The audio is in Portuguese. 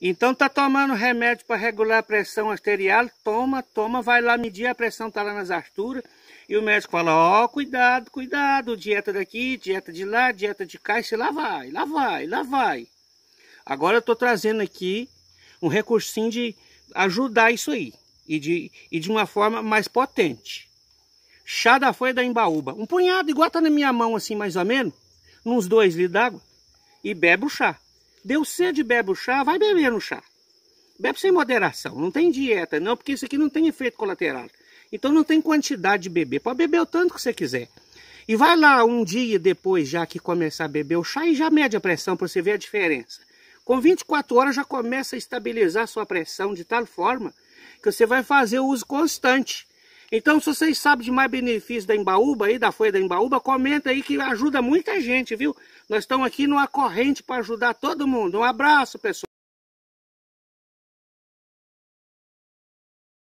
Então tá tomando remédio para regular a pressão arterial, toma, toma, vai lá medir, a pressão tá lá nas alturas, e o médico fala, ó, oh, cuidado, cuidado, dieta daqui, dieta de lá, dieta de cá, e se lá vai, lá vai, lá vai. Agora eu tô trazendo aqui um recursinho de ajudar isso aí, e de, e de uma forma mais potente. Chá da folha da embaúba, um punhado, igual tá na minha mão assim, mais ou menos, uns dois litros d'água, e bebe o chá. Deu sede, bebe o chá, vai beber um chá. Bebe sem moderação, não tem dieta não, porque isso aqui não tem efeito colateral. Então não tem quantidade de beber, pode beber o tanto que você quiser. E vai lá um dia depois, já que começar a beber o chá, e já mede a pressão para você ver a diferença. Com 24 horas já começa a estabilizar a sua pressão de tal forma que você vai fazer o uso constante. Então, se vocês sabem de mais benefícios da Embaúba aí, da folha da Embaúba, comenta aí que ajuda muita gente, viu? Nós estamos aqui numa corrente para ajudar todo mundo. Um abraço, pessoal.